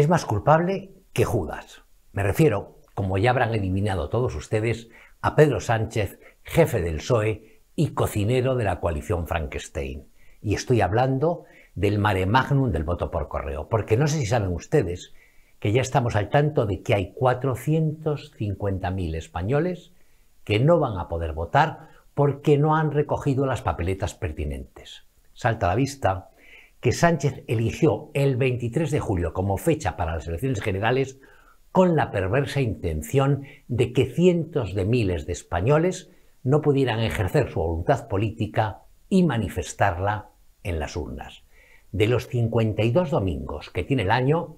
es más culpable que Judas. Me refiero, como ya habrán adivinado todos ustedes, a Pedro Sánchez, jefe del PSOE y cocinero de la coalición Frankenstein. Y estoy hablando del mare magnum del voto por correo, porque no sé si saben ustedes que ya estamos al tanto de que hay 450.000 españoles que no van a poder votar porque no han recogido las papeletas pertinentes. Salta a la vista que Sánchez eligió el 23 de julio como fecha para las elecciones generales con la perversa intención de que cientos de miles de españoles no pudieran ejercer su voluntad política y manifestarla en las urnas. De los 52 domingos que tiene el año,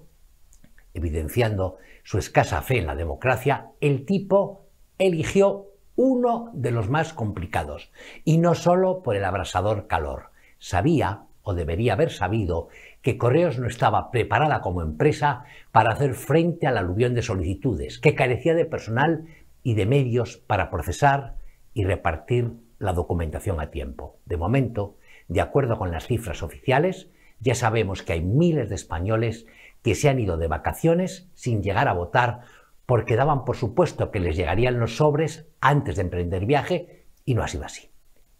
evidenciando su escasa fe en la democracia, el tipo eligió uno de los más complicados, y no solo por el abrasador calor. Sabía debería haber sabido que Correos no estaba preparada como empresa para hacer frente al aluvión de solicitudes, que carecía de personal y de medios para procesar y repartir la documentación a tiempo. De momento, de acuerdo con las cifras oficiales, ya sabemos que hay miles de españoles que se han ido de vacaciones sin llegar a votar porque daban por supuesto que les llegarían los sobres antes de emprender viaje y no ha sido así.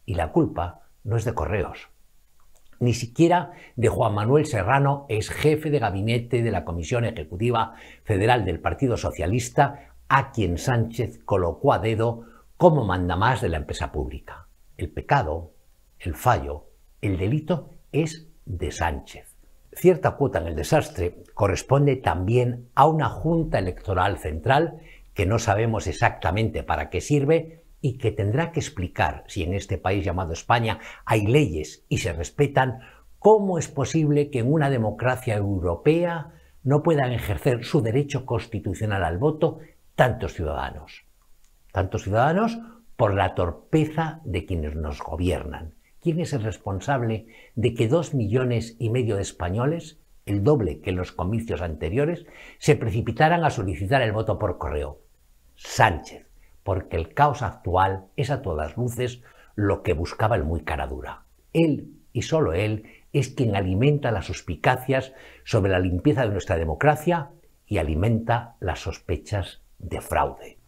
Y la culpa no es de correos, ni siquiera de Juan Manuel Serrano, ex jefe de gabinete de la Comisión Ejecutiva Federal del Partido Socialista, a quien Sánchez colocó a dedo como mandamás de la empresa pública. El pecado, el fallo, el delito es de Sánchez. Cierta cuota en el desastre corresponde también a una Junta Electoral Central que no sabemos exactamente para qué sirve, y que tendrá que explicar si en este país llamado España hay leyes y se respetan, cómo es posible que en una democracia europea no puedan ejercer su derecho constitucional al voto tantos ciudadanos. Tantos ciudadanos por la torpeza de quienes nos gobiernan. ¿Quién es el responsable de que dos millones y medio de españoles, el doble que en los comicios anteriores, se precipitaran a solicitar el voto por correo? Sánchez porque el caos actual es a todas luces lo que buscaba el muy cara dura. Él y solo él es quien alimenta las suspicacias sobre la limpieza de nuestra democracia y alimenta las sospechas de fraude.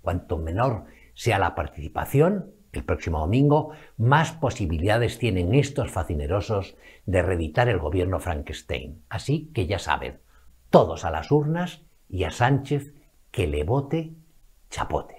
Cuanto menor sea la participación, el próximo domingo, más posibilidades tienen estos facinerosos de reeditar el gobierno Frankenstein. Así que ya saben, todos a las urnas y a Sánchez que le vote chapote.